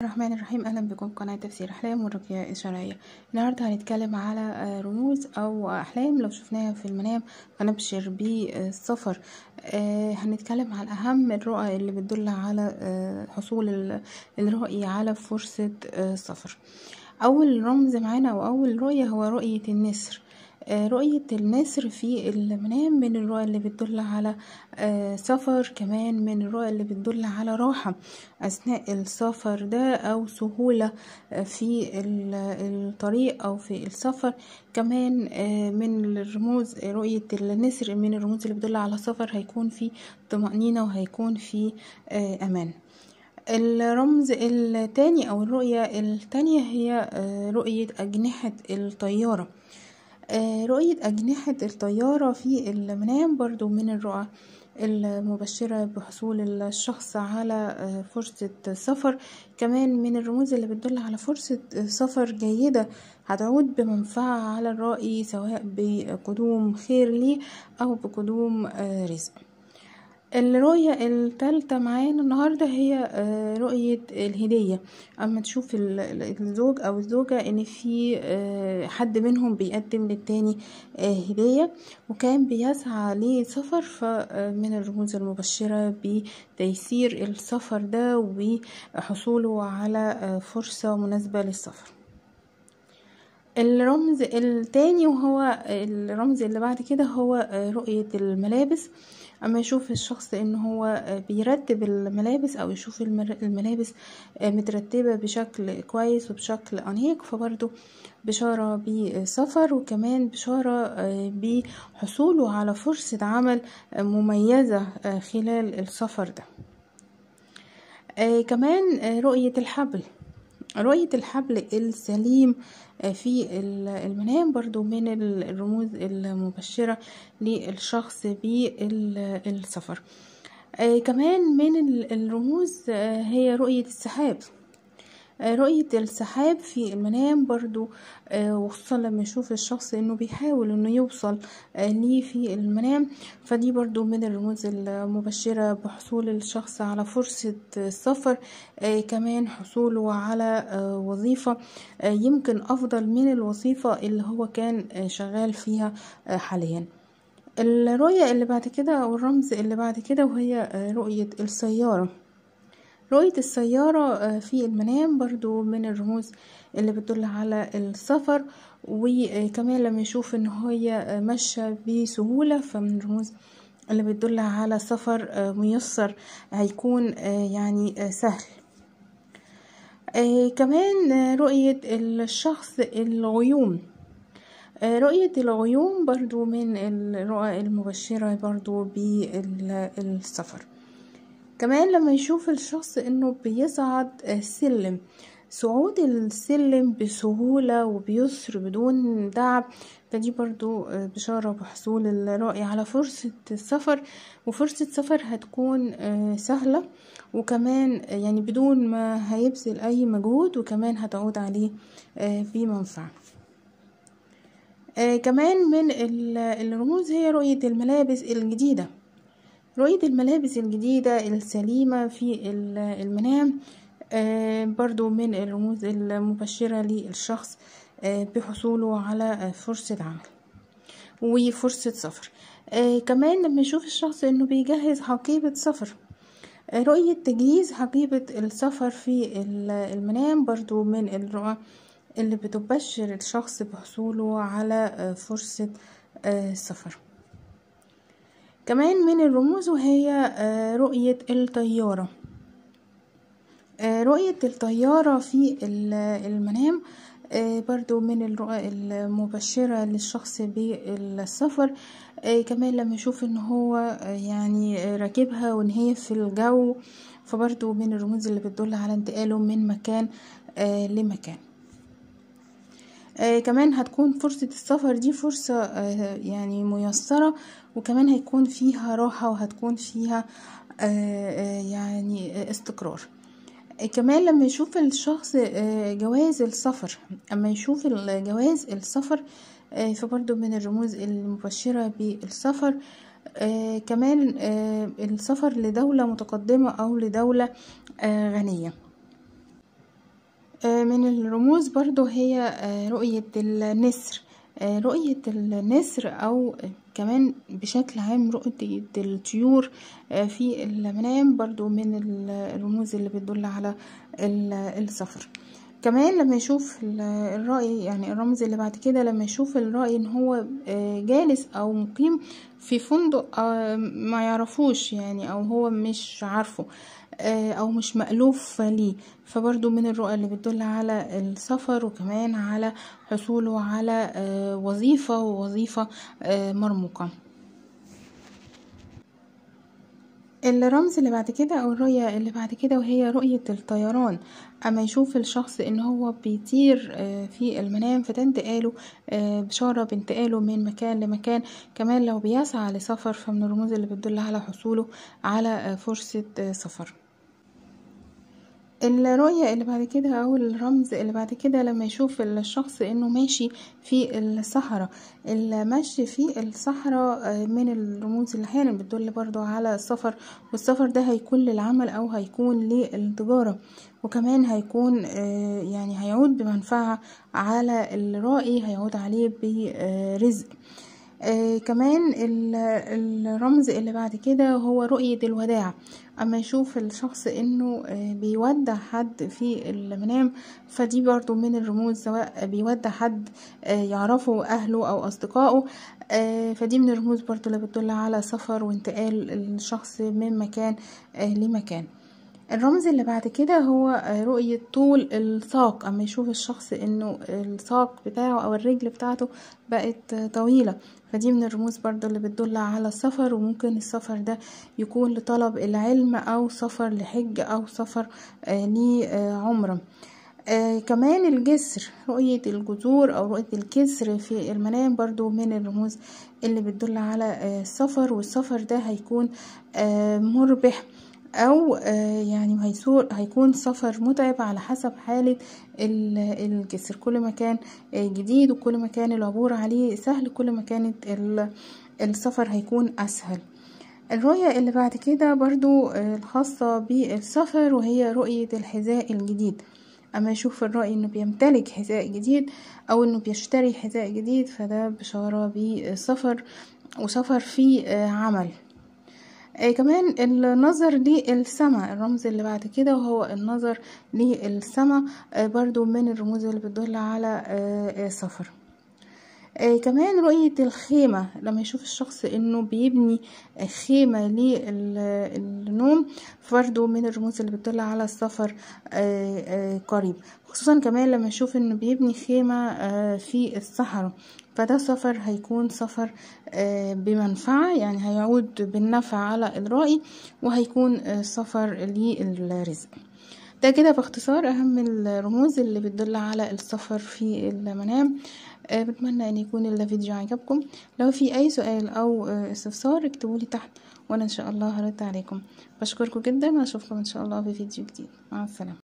الرحمن الرحيم اهلا بكم قناة تفسير احلام والرقية الشرعية النهاردة هنتكلم على رموز او احلام لو شفناها في المنام هنبشر بالسفر آه، هنتكلم على اهم الرؤى اللي بتدل على آه، حصول الرأي على فرصة آه، السفر اول رمز معانا واول رؤية هو رؤية النسر آه، رؤية النسر في المنام من الرؤى اللي بتدل على آه، سفر كمان من الرؤى اللي بتدل على راحة أثناء السفر ده أو سهولة آه، في الطريق أو في السفر كمان من الرموز رؤية النسر من الرموز اللي بتدل على سفر هيكون في طمأنينة وهيكون في أمان الرمز التاني أو الرؤية التانية هي رؤية أجنحة الطيارة آه، رؤية أجنحة الطيارة في المنام برضو من الرؤى المبشرة بحصول الشخص على آه، فرصة سفر كمان من الرموز اللي بتدل على فرصة آه، سفر جيدة هتعود بمنفعة على الرأي سواء بقدوم خير ليه أو بقدوم رزق الرؤية التالتة معانا النهاردة هي آه، رؤية الهدية اما تشوف الزوج او الزوجة ان في آه، حد منهم بيقدم للتاني آه، هدية وكان بيسعى لسفر فمن الرموز المبشرة بتيسير السفر ده وحصوله على فرصة مناسبة للسفر الرمز التاني وهو الرمز اللي بعد كده هو آه، رؤية الملابس اما يشوف الشخص ان هو آه، بيرتب الملابس او يشوف الملابس آه، مترتبة بشكل كويس وبشكل انيق فبرضه بشارة بسفر وكمان بشارة بحصوله على فرصة عمل مميزة خلال السفر ده كمان رؤية الحبل رؤية الحبل السليم آه، في المنام برضو من الرموز المبشرة للشخص بالسفر آه، كمان من الرموز آه، هي رؤية السحاب رؤية السحاب في المنام برضو آه، وخصوصا لما يشوف الشخص انه بيحاول انه يوصل آه، ليه في المنام فدي برضو من الرموز المبشرة بحصول الشخص على فرصة السفر آه، كمان حصوله على وظيفة يمكن افضل من الوظيفة اللي هو كان شغال فيها حاليا الرؤية اللي بعد كده الرمز اللي بعد كده وهي رؤية السيارة رؤية السيارة آه، في المنام برضو من الرموز اللي بتدل على السفر وكمان لما يشوف ان هي آه، مشى بسهولة فمن الرموز اللي بتدل على سفر آه، ميسر هيكون يعني سهل كمان رؤية الشخص الغيوم رؤية الغيوم برضو من الرؤى المبشرة برضو بالسفر كمان لما يشوف الشخص انه بيصعد آه، سلم صعود السلم بسهولة وبيسر بدون تعب فدي برضو آه، بشارة بحصول الرأي على فرصة السفر وفرصة سفر هتكون آه، سهلة وكمان يعني بدون ما هيبذل أي مجهود وكمان هتعود عليه بمنفعة كمان من الرموز هي رؤية الملابس الجديدة رؤية الملابس الجديدة السليمة في المنام آه، برضو من الرموز المبشرة للشخص آه، بحصوله على فرصة عمل وفرصة سفر آه، كمان لما يشوف الشخص انه بيجهز حقيبة سفر رؤية تجهيز حقيبة السفر في المنام برضو من الرؤى اللي بتبشر الشخص بحصوله على فرصة سفر كمان من الرموز وهي آه، رؤية الطيارة آه، رؤية الطيارة في المنام آه، برضو من الرؤى المبشرة للشخص بالسفر كمان لما يشوف ان هو يعني راكبها وان هي في الجو فبرضو من الرموز اللي بتدل على انتقاله من مكان لمكان آه كمان هتكون فرصة السفر دي فرصة آه يعني ميسرة وكمان هيكون فيها راحة وهتكون فيها آه, آه، يعني استقرار كمان لما يشوف الشخص آه، جواز السفر اما يشوف جواز السفر آه، فبرضو من الرموز المبشرة بالسفر كمان السفر لدولة متقدمة او لدولة غنية من الرموز برضو هي آه، رؤية النسر آه، رؤية النسر أو كمان بشكل عام رؤية الطيور آه، في المنام برضو من الرموز اللي بتدل على السفر كمان لما يشوف الرأي يعني الرمز اللي بعد كده لما يشوف الرأي ان هو آه، جالس او مقيم في فندق آه، ما يعرفوش يعني او هو مش عارفه آه، او مش مألوف ليه فبرضو من الرؤى اللي بتدل على السفر وكمان على حصوله على وظيفة ووظيفة مرموقة الرمز اللي بعد كده او الرؤية اللي بعد كده وهي رؤية الطيران اما يشوف الشخص ان هو بيطير آه، في المنام فده انتقاله آه، بشارة بانتقاله من مكان لمكان كمان لو بيسعى لسفر فمن الرموز اللي بتدل على حصوله على آه، فرصة سفر الرؤية اللي بعد كده او الرمز اللي بعد كده لما يشوف الشخص انه ماشي في الصحراء المشي في الصحراء آه، من الرموز اللي احيانا بتدل برضو على السفر والسفر ده هيكون للعمل او هيكون للتجارة وكمان هيكون آه، يعني هيعود بمنفعة على الرائي هيعود عليه برزق آه كمان الرمز اللي بعد كده هو رؤية الوداع اما يشوف الشخص انه آه، بيودع حد في المنام فدي برضو من الرموز سواء بيودع حد آه، يعرفه اهله او اصدقائه آه، فدي من الرموز برضو اللي بتدل على سفر وانتقال الشخص من مكان لمكان الرمز اللي بعد كده هو رؤية طول الساق اما يشوف الشخص انه الساق بتاعه او الرجل بتاعته بقت طويلة فدي من الرموز برضو اللي بتدل على السفر وممكن السفر ده يكون لطلب العلم او سفر لحج او سفر آه، لعمره آه كمان الجسر رؤية الجذور أو رؤية الكسر في المنام برضو من الرموز اللي بتدل على آه، السفر والسفر ده هيكون آه مربح او آه، يعني هيصور هيكون سفر متعب على حسب حالة الجسر كل ما كان آه، جديد وكل ما كان العبور عليه سهل كل ما كانت السفر هيكون اسهل الرؤية اللي بعد كده برضو آه، الخاصة بالسفر وهي رؤية الحذاء الجديد اما يشوف الرأي انه بيمتلك حذاء جديد او انه بيشتري حذاء جديد فده بشارة بسفر وسفر في عمل آه كمان النظر للسماء الرمز اللي بعد كده وهو النظر للسماء آه برضو من الرموز اللي بتدل على آه, آه، السفر آه كمان رؤية الخيمة لما يشوف الشخص انه بيبني آه، خيمة للنوم برضه من الرموز اللي بتدل على السفر آه آه قريب خصوصا كمان لما يشوف انه بيبني خيمة آه في الصحراء فده سفر هيكون سفر آه، بمنفعة يعني هيعود بالنفع على الرأي وهيكون آه، سفر للرزق ده كده باختصار اهم الرموز اللي بتدل على السفر في المنام أه بتمنى ان يكون الفيديو عجبكم لو في اي سؤال او آه، استفسار اكتبولي تحت وانا ان شاء الله هرد عليكم بشكركم جدا واشوفكم ان شاء الله في فيديو جديد مع السلامه